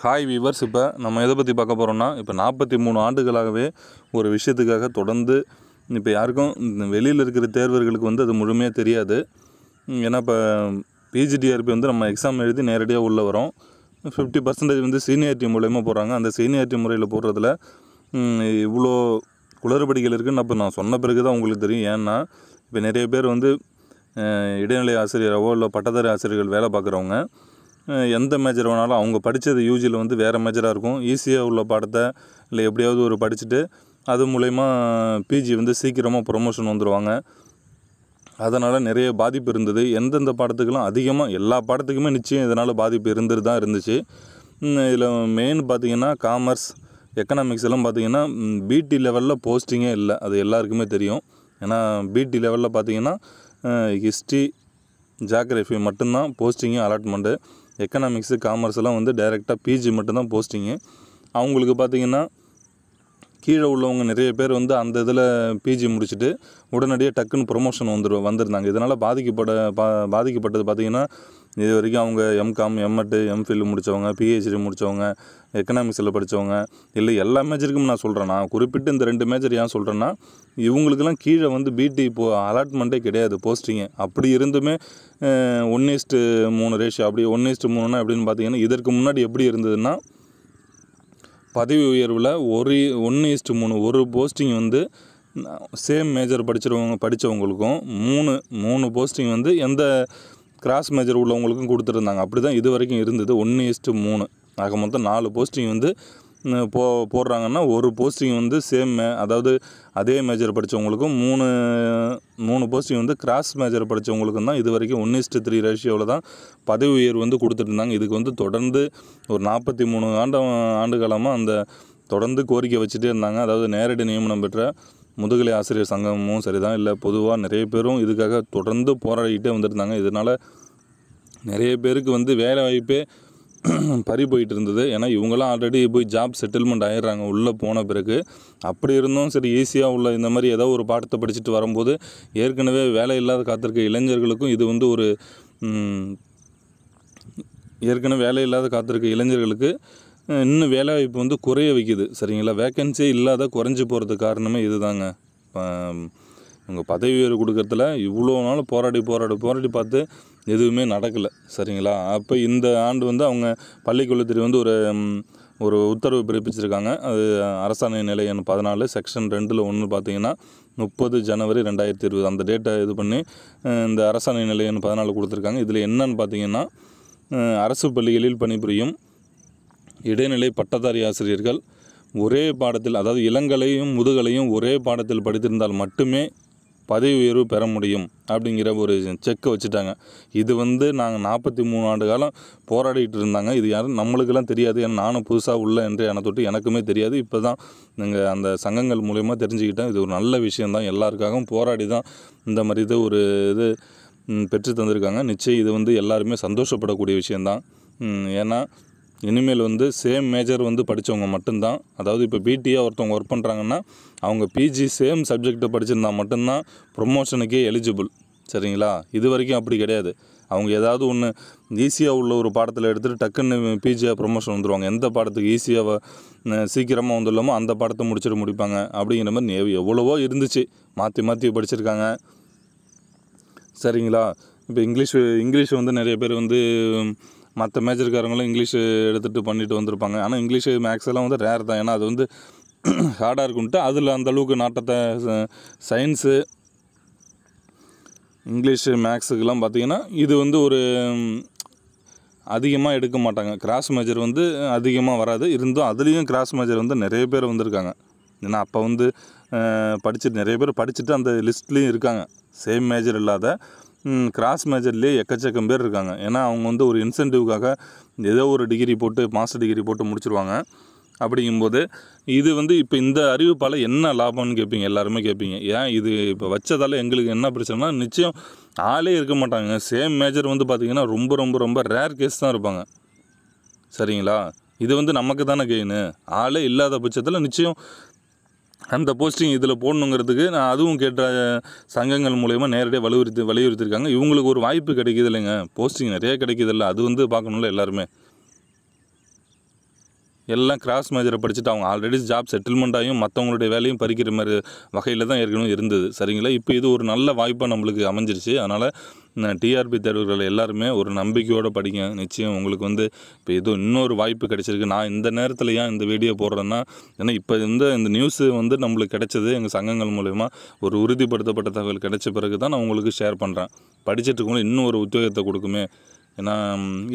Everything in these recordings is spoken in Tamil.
ஹாய் வீவர்ஸ் இப்போ நம்ம எதை பற்றி பார்க்க போகிறோம்னா இப்போ நாற்பத்தி மூணு ஆண்டுகளாகவே ஒரு விஷயத்துக்காக தொடர்ந்து இப்போ யாருக்கும் வெளியில் இருக்கிற தேர்வர்களுக்கு வந்து அது முழுமையாக தெரியாது ஏன்னா இப்போ பிஜிடிஆர்பி வந்து நம்ம எக்ஸாம் எழுதி நேரடியாக உள்ளே வரோம் ஃபிஃப்டி பர்சன்டேஜ் வந்து சீனியாரிட்டி மூலயமா போகிறாங்க அந்த சீனியாரிட்டி முறையில் போடுறதுல இவ்வளோ குளறுபடிகள் இருக்குதுன்னு அப்போ நான் சொன்ன பிறகு தான் உங்களுக்கு தெரியும் ஏன்னா இப்போ நிறைய பேர் வந்து இடைநிலை ஆசிரியராகவோ இல்லை பட்டதாரி ஆசிரியர்கள் வேலை பார்க்குறவங்க எந்த மேஜர் வேணாலும் அவங்க படித்தது யூஜியில் வந்து வேறு மேஜராக இருக்கும் ஈஸியாக உள்ள பாடத்தை இல்லை எப்படியாவது ஒரு படிச்சுட்டு அது மூலயமா பிஜி வந்து சீக்கிரமாக ப்ரொமோஷன் வந்துடுவாங்க அதனால் நிறைய பாதிப்பு இருந்தது எந்தெந்த பாடத்துக்கெலாம் அதிகமாக எல்லா பாடத்துக்குமே நிச்சயம் இதனால் பாதிப்பு இருந்துட்டு தான் இருந்துச்சு இதில் மெயின் பார்த்திங்கன்னா காமர்ஸ் எக்கனாமிக்ஸ் எல்லாம் பார்த்திங்கன்னா பிடி லெவலில் போஸ்டிங்கே இல்லை அது எல்லாருக்குமே தெரியும் ஏன்னா பிடி லெவலில் பார்த்திங்கன்னா ஹிஸ்ட்ரி ஜாகிரஃபி மட்டும்தான் போஸ்டிங்கும் அலாட்மெண்ட்டு எக்கனாமிக்ஸு காமர்ஸ்லாம் வந்து டைரெக்டாக பிஜி மட்டும்தான் போஸ்டிங்கு அவங்களுக்கு பார்த்திங்கன்னா கீழே உள்ளவங்க நிறைய பேர் வந்து அந்த இதில் பிஜி முடிச்சுட்டு உடனடியாக டக்குன்னு ப்ரொமோஷன் வந்துரு வந்திருந்தாங்க இதனால் பாதிக்கப்பட பா பாதிக்கப்பட்டது பார்த்திங்கன்னா இது வரைக்கும் அவங்க எம்காம் எம்எட்டு எம்ஃபில் முடித்தவங்க பிஹெச்டி முடித்தவங்க எக்கனாமிக்ஸில் படித்தவங்க இல்லை எல்லா மேஜருக்கும் நான் சொல்கிறேன் நான் குறிப்பிட்டு இந்த ரெண்டு மேஜர் ஏன் சொல்கிறேன்னா இவங்களுக்கெல்லாம் கீழே வந்து பிடி இப்போ அலாட்மெண்ட்டே கிடையாது போஸ்டிங்கு அப்படி இருந்துமே ஒன் ஈஸ்ட்டு மூணு ரேஷியோ அப்படி ஒன் ஈஸ்ட்டு மூணுன்னா எப்படின்னு பார்த்தீங்கன்னா இதற்கு முன்னாடி எப்படி இருந்ததுன்னா பதவி உயர்வில் ஒரு ஒன்று ஈஸ்ட்டு மூணு ஒரு போஸ்டிங் வந்து சேம் மேஜர் படிச்சிருவங்க படித்தவங்களுக்கும் மூணு மூணு போஸ்டிங் வந்து எந்த கிராஸ் மேஜர் உள்ளவங்களுக்கும் கொடுத்துருந்தாங்க அப்படி தான் இது வரைக்கும் இருந்தது ஒன்று ஈஸ்ட்டு மூணு ஆக மொத்தம் நாலு போஸ்டிங் வந்து போ போடுறாங்கன்னா ஒரு போஸ்டிங் வந்து சேம் அதாவது அதே மேஜர் படித்தவங்களுக்கும் மூணு மூணு போஸ்டிங் வந்து கிராஸ் மேஜர் படித்தவங்களுக்கும் தான் இது வரைக்கும் ஒன்று த்ரீ ரேஷியோவில் தான் பதவி உயர்வு வந்து கொடுத்துட்ருந்தாங்க இதுக்கு வந்து தொடர்ந்து ஒரு நாற்பத்தி மூணு ஆண்ட ஆண்டு காலமாக அந்த தொடர்ந்து கோரிக்கை வச்சுட்டே இருந்தாங்க அதாவது நேரடி நியமனம் பெற்ற முதுகலை ஆசிரியர் சங்கமும் சரி தான் இல்லை பொதுவாக நிறைய பேரும் இதுக்காக தொடர்ந்து போராடிக்கிட்டே வந்திருந்தாங்க இதனால் நிறைய பேருக்கு வந்து வேலை வாய்ப்பே பறி போயிட்டு இருந்தது ஏன்னா இவங்களாம் ஆல்ரெடி போய் ஜாப் செட்டில்மெண்ட் ஆகிடுறாங்க உள்ளே போன பிறகு அப்படி இருந்தும் சரி ஈஸியாக உள்ள இந்த மாதிரி ஏதோ ஒரு பாடத்தை படிச்சுட்டு வரும்போது ஏற்கனவே வேலை இல்லாத காத்திருக்க இளைஞர்களுக்கும் இது வந்து ஒரு ஏற்கனவே வேலை இல்லாத காத்திருக்க இளைஞர்களுக்கு இன்னும் வேலைவாய்ப்பு வந்து குறைய வைக்குது சரிங்களா வேக்கன்சியே இல்லாத குறைஞ்சி போகிறதுக்கு காரணமே இதுதாங்க இவங்க பதவி உயர்வு கொடுக்கறதுல இவ்வளோ நாள் போராடி போராடி போராடி பார்த்து எதுவுமே நடக்கலை சரிங்களா அப்போ இந்த ஆண்டு வந்து அவங்க பள்ளிக்கல்வித்துறை வந்து ஒரு ஒரு உத்தரவு பிறப்பிச்சிருக்காங்க அது அரசாணை நிலை எண் பதினாலு செக்ஷன் ரெண்டில் ஒன்று பார்த்தீங்கன்னா முப்பது ஜனவரி ரெண்டாயிரத்தி இருபது அந்த டேட்டை இது பண்ணி இந்த அரசாணை நிலை எண் பதினாலு கொடுத்துருக்காங்க இதில் என்னன்னு பார்த்தீங்கன்னா அரசு பள்ளிகளில் பணிபுரியும் இடைநிலை பட்டதாரி ஆசிரியர்கள் ஒரே பாடத்தில் அதாவது இளங்கலையும் முதுகலையும் ஒரே பாடத்தில் படித்திருந்தால் மட்டுமே பதவி உயர்வு பெற முடியும் அப்படிங்கிற ஒரு செக்கை வச்சுட்டாங்க இது வந்து நாங்கள் நாற்பத்தி மூணு ஆண்டு காலம் போராடிட்டு இருந்தாங்க இது யாரும் நம்மளுக்கெல்லாம் தெரியாது ஏன்னா நானும் புதுசாக உள்ள என்று என தொட்டு எனக்குமே தெரியாது இப்போ தான் நீங்கள் அந்த சங்கங்கள் மூலயமா தெரிஞ்சுக்கிட்டேன் இது ஒரு நல்ல விஷயந்தான் எல்லாருக்காகவும் போராடி தான் இந்த மாதிரி இது ஒரு இது பெற்று தந்திருக்காங்க நிச்சயம் இது வந்து எல்லாருமே சந்தோஷப்படக்கூடிய விஷயந்தான் ஏன்னா இனிமேல் வந்து சேம் மேஜர் வந்து படித்தவங்க மட்டும்தான் அதாவது இப்போ பிடிஏ ஒருத்தவங்க ஒர்க் பண்ணுறாங்கன்னா அவங்க பிஜி சேம் சப்ஜெக்டை படிச்சிருந்தா மட்டும்தான் ப்ரொமோஷனுக்கே எலிஜிபிள் சரிங்களா இது வரைக்கும் அப்படி கிடையாது அவங்க ஏதாவது ஒன்று ஈஸியாக உள்ள ஒரு பாடத்தில் எடுத்துகிட்டு டக்குன்னு பிஜியாக ப்ரொமோஷன் வந்துடுவாங்க எந்த பாடத்துக்கு ஈஸியாக சீக்கிரமாக வந்துடலாமோ அந்த பாடத்தை முடிச்சுட்டு முடிப்பாங்க அப்படிங்கிற மாதிரி எவ்வளவோ இருந்துச்சு மாற்றி மாற்றி படிச்சிருக்காங்க சரிங்களா இப்போ இங்கிலீஷ் இங்கிலீஷ் வந்து நிறைய பேர் வந்து மற்ற மேஜர்காரங்களும் இங்கிலீஷ் எடுத்துகிட்டு பண்ணிட்டு வந்திருப்பாங்க ஆனால் இங்கிலீஷு மேக்ஸ் எல்லாம் வந்து ரேர் தான் ஏன்னா அது வந்து ஹார்டாக இருக்குன்ட்டு அதில் அந்த அளவுக்கு நாட்டத்தை சயின்ஸு இங்கிலீஷு மேக்ஸுக்கெல்லாம் பார்த்திங்கன்னா இது வந்து ஒரு அதிகமாக எடுக்க மாட்டாங்க கிராஸ் மேஜர் வந்து அதிகமாக வராது இருந்தும் அதுலேயும் கிராஸ் மேஜர் வந்து நிறைய பேர் வந்திருக்காங்க ஏன்னா அப்போ வந்து படிச்சுட்டு நிறைய பேர் படிச்சுட்டு அந்த லிஸ்ட்லேயும் இருக்காங்க சேம் மேஜர் இல்லாத கிராஸ் மேஜர்லேயே எக்கச்சக்கம் பேர் இருக்காங்க ஏன்னா அவங்க வந்து ஒரு இன்சென்டிவ்காக ஏதோ ஒரு டிகிரி போட்டு மாஸ்டர் டிகிரி போட்டு முடிச்சுருவாங்க அப்படிங்கும்போது இது வந்து இப்போ இந்த அறிவிப்பால் என்ன லாபம்னு கேட்பீங்க எல்லாருமே கேட்பீங்க ஏன் இது இப்போ வச்சதால் எங்களுக்கு என்ன பிரச்சனைனா நிச்சயம் ஆளே இருக்க மாட்டாங்க சேம் மேஜர் வந்து பார்த்திங்கன்னா ரொம்ப ரொம்ப ரொம்ப ரேர் கேஸ் தான் இருப்பாங்க சரிங்களா இது வந்து நமக்கு தானே கெயின் ஆளே இல்லாத பட்சத்தில் நிச்சயம் அந்த போஸ்டிங் இதில் போடணுங்கிறதுக்கு நான் அதுவும் கேட்ட சங்கங்கள் மூலயமா நேரடியாக வலியுறுத்தி வலியுறுத்திருக்காங்க இவங்களுக்கு ஒரு வாய்ப்பு கிடைக்கிது இல்லைங்க போஸ்டிங் நிறைய கிடைக்கிது இல்லை அது வந்து பார்க்கணும்ல எல்லாருமே எல்லாம் கிராஸ் மேஜரை படிச்சுட்டு அவங்க ஆல்ரெடி ஜாப் செட்டில்மெண்ட்டாயும் மற்றவங்களுடைய வேலையும் பறிக்கிற மாதிரி வகையில் தான் ஏற்கனவே இருந்தது சரிங்களா இப்போ இது ஒரு நல்ல வாய்ப்பாக நம்மளுக்கு அமைஞ்சிருச்சு அதனால் டிஆர்பி தேர்வுகள் எல்லாருமே ஒரு நம்பிக்கையோடு படிங்க நிச்சயம் உங்களுக்கு வந்து இப்போ ஏதோ இன்னொரு வாய்ப்பு கிடைச்சிருக்கு நான் இந்த நேரத்தில் ஏன் இந்த வீடியோ போடுறேன்னா ஏன்னா இப்போ இந்த இந்த நியூஸு வந்து நம்மளுக்கு கிடைச்சது எங்கள் சங்கங்கள் மூலிமா ஒரு உறுதிப்படுத்தப்பட்ட தகவல் கிடைச்ச பிறகு தான் நான் உங்களுக்கு ஷேர் பண்ணுறேன் படிச்சுட்ருக்கவங்களும் இன்னும் ஒரு உத்தியோகத்தை கொடுக்குமே ஏன்னா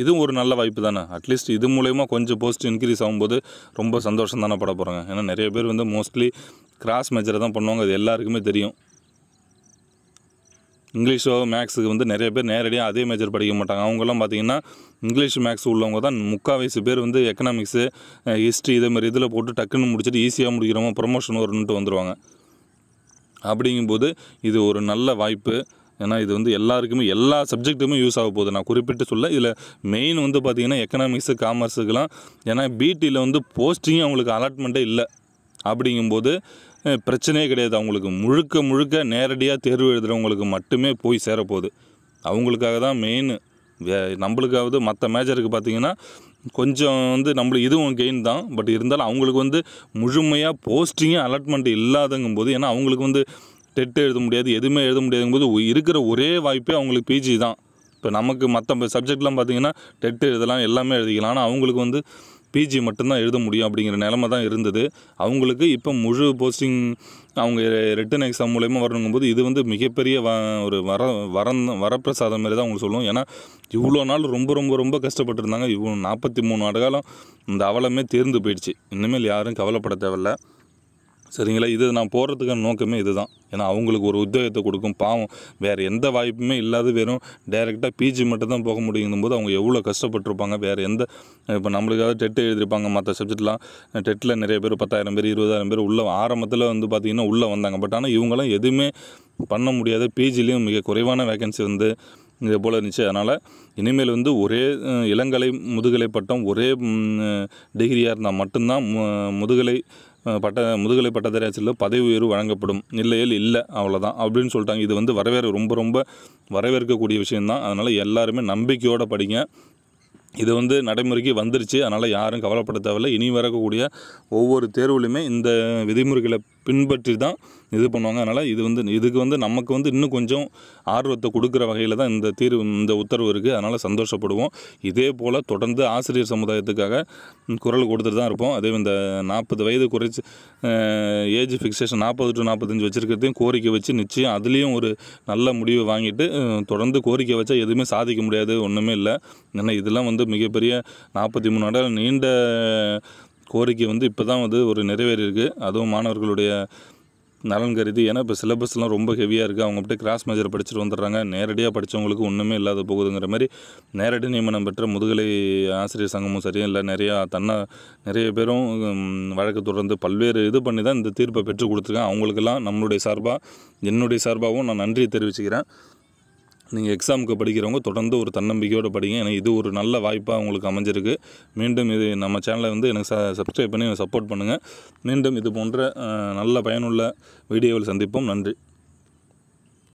இதுவும் ஒரு நல்ல வாய்ப்பு தானே அட்லீஸ்ட் இது மூலயமா கொஞ்சம் போஸ்ட் இன்க்ரீஸ் ஆகும்போது ரொம்ப சந்தோஷம் தானே பட போகிறாங்க ஏன்னா நிறைய பேர் வந்து மோஸ்ட்லி கிராஸ் மேஜரை தான் பண்ணுவாங்க அது எல்லாருக்குமே தெரியும் இங்கிலீஷோ மேக்ஸுக்கு வந்து நிறைய பேர் நேரடியாக அதே மேஜர் படிக்க மாட்டாங்க அவங்கெல்லாம் பார்த்திங்கன்னா இங்கிலீஷ் மேக்ஸ் உள்ளவங்க தான் வயசு பேர் வந்து எக்கனாமிக்ஸு ஹிஸ்ட்ரி இதே மாதிரி இதில் போட்டு டக்குன்னு முடிச்சுட்டு ஈஸியாக முடிக்கிறோமோ ப்ரொமோஷன் வரணுன்ட்டு வந்துடுவாங்க அப்படிங்கும்போது இது ஒரு நல்ல வாய்ப்பு ஏன்னா இது வந்து எல்லாருக்குமே எல்லா சப்ஜெக்ட்டுமே யூஸ் ஆக போகுது நான் குறிப்பிட்டு சொல்ல இதில் மெயின் வந்து பார்த்திங்கன்னா எக்கனாமிக்ஸு காமர்ஸுக்கெலாம் ஏன்னா பிடியில் வந்து போஸ்டிங்கும் அவங்களுக்கு அலாட்மெண்ட்டே இல்லை அப்படிங்கும்போது பிரச்சனையே கிடையாது அவங்களுக்கு முழுக்க முழுக்க நேரடியாக தேர்வு எழுதுகிறவங்களுக்கு மட்டுமே போய் சேரப்போகுது அவங்களுக்காக தான் மெயின் நம்மளுக்காவது மற்ற மேஜருக்கு பார்த்திங்கன்னா கொஞ்சம் வந்து நம்மளுக்கு இதுவும் கெயின் தான் பட் இருந்தாலும் அவங்களுக்கு வந்து முழுமையாக போஸ்டிங்கே அலாட்மெண்ட் இல்லாதங்கும் போது ஏன்னா அவங்களுக்கு வந்து டெட் எழுத முடியாது எதுவுமே எழுத முடியாதுங்கும்போது இருக்கிற ஒரே வாய்ப்பே அவங்களுக்கு பிஜி தான் இப்போ நமக்கு மற்ற சப்ஜெக்ட்லாம் பார்த்திங்கன்னா டெட் எழுதலாம் எல்லாமே எழுதிக்கலாம் ஆனால் அவங்களுக்கு வந்து பிஜி மட்டும்தான் எழுத முடியும் அப்படிங்கிற நிலமை தான் இருந்தது அவங்களுக்கு இப்போ முழு போஸ்டிங் அவங்க ரிட்டன் எக்ஸாம் மூலயமா வரணுங்கும்போது இது வந்து மிகப்பெரிய வ ஒரு வர வரம் வரப்பிரசாதம் மாதிரி தான் அவங்களுக்கு சொல்லுவோம் ஏன்னா இவ்வளோ நாள் ரொம்ப ரொம்ப ரொம்ப கஷ்டப்பட்டுருந்தாங்க இவ்வளோ நாற்பத்தி மூணு ஆண்டு காலம் இந்த அவலமே தேர்ந்து போயிடுச்சு இனிமேல் யாரும் கவலைப்பட தேவையில்ல சரிங்களா இது நான் போகிறதுக்கான நோக்கமே இதுதான் ஏன்னா அவங்களுக்கு ஒரு உத்தியோகத்தை கொடுக்கும் பாவம் வேறு எந்த வாய்ப்புமே இல்லாத வெறும் டைரெக்டாக பிஜி மட்டும் தான் போக முடியுங்கும் போது அவங்க எவ்வளோ கஷ்டப்பட்டிருப்பாங்க வேறு எந்த இப்போ நம்மளுக்காக டெட்டு எழுதியிருப்பாங்க மற்ற சப்ஜெக்ட்லாம் டெட்டில் நிறைய பேர் பத்தாயிரம் பேர் இருபதாயிரம் பேர் உள்ள ஆரம்பத்தில் வந்து பார்த்திங்கன்னா உள்ளே வந்தாங்க பட் ஆனால் இவங்களாம் எதுவுமே பண்ண முடியாத பிஜிலையும் மிக குறைவான வேகன்சி வந்து இதே போல் இருந்துச்சு அதனால் இனிமேல் வந்து ஒரே இளங்கலை முதுகலை பட்டம் ஒரே டிகிரியாக இருந்தால் மட்டும்தான் முதுகலை பட்ட முதுகலை பட்டதாரியாச்சலில் பதவி உயர்வு வழங்கப்படும் இல்லையில் இல்லை அவ்வளோதான் அப்படின்னு சொல்லிட்டாங்க இது வந்து வரவேற ரொம்ப ரொம்ப வரவேற்கக்கூடிய விஷயந்தான் அதனால் எல்லாருமே நம்பிக்கையோடு படிங்க இது வந்து நடைமுறைக்கு வந்துருச்சு அதனால் யாரும் கவலைப்பட தேவையில்லை இனி வரக்கூடிய ஒவ்வொரு தேர்வுலையுமே இந்த விதிமுறைகளை பின்பற்றி தான் இது பண்ணுவாங்க அதனால் இது வந்து இதுக்கு வந்து நமக்கு வந்து இன்னும் கொஞ்சம் ஆர்வத்தை கொடுக்குற வகையில் தான் இந்த தீர்வு இந்த உத்தரவு இருக்குது அதனால் சந்தோஷப்படுவோம் இதே போல் தொடர்ந்து ஆசிரியர் சமுதாயத்துக்காக குரல் கொடுத்துட்டு தான் இருப்போம் அதே இந்த நாற்பது வயது குறைச்சி ஏஜ் ஃபிக்ஸேஷன் நாற்பது டு நாற்பத்தஞ்சு வச்சுருக்கிறதையும் கோரிக்கை வச்சு நிச்சயம் அதுலேயும் ஒரு நல்ல முடிவு வாங்கிட்டு தொடர்ந்து கோரிக்கை வச்சா எதுவுமே சாதிக்க முடியாது ஒன்றுமே இல்லை ஏன்னா இதெல்லாம் வந்து மிகப்பெரிய நாற்பத்தி மூணு நீண்ட கோரிக்கை வந்து இப்போ தான் வந்து ஒரு நிறைவேறியிருக்கு அதுவும் மாணவர்களுடைய நலன் கருதி ஏன்னா இப்போ சிலபஸ்லாம் ரொம்ப ஹெவியாக இருக்குது அவங்க அப்படியே கிராஸ் மேஜர் படிச்சுட்டு வந்துடுறாங்க நேரடியாக படித்தவங்களுக்கு ஒன்றுமே இல்லாத போகுதுங்கிற மாதிரி நேரடி நியமனம் பெற்ற முதுகலை ஆசிரியர் சங்கமும் சரி இல்லை நிறையா தன்னை நிறைய பேரும் வழக்கு தொடர்ந்து பல்வேறு இது பண்ணி தான் இந்த தீர்ப்பை பெற்றுக் கொடுத்துருக்கேன் அவங்களுக்கெல்லாம் நம்மளுடைய சார்பாக என்னுடைய சார்பாகவும் நான் நன்றி தெரிவிச்சுக்கிறேன் நீங்கள் எக்ஸாமுக்கு படிக்கிறவங்க தொடர்ந்து ஒரு தன்னம்பிக்கையோடு படிங்க ஏன்னா இது ஒரு நல்ல வாய்ப்பாக உங்களுக்கு அமைஞ்சிருக்கு மீண்டும் இது நம்ம சேனலை வந்து எனக்கு ச சப்ஸ்கிரைப் பண்ணி சப்போர்ட் பண்ணுங்கள் மீண்டும் இது போன்ற நல்ல பயனுள்ள வீடியோவில் சந்திப்போம் நன்றி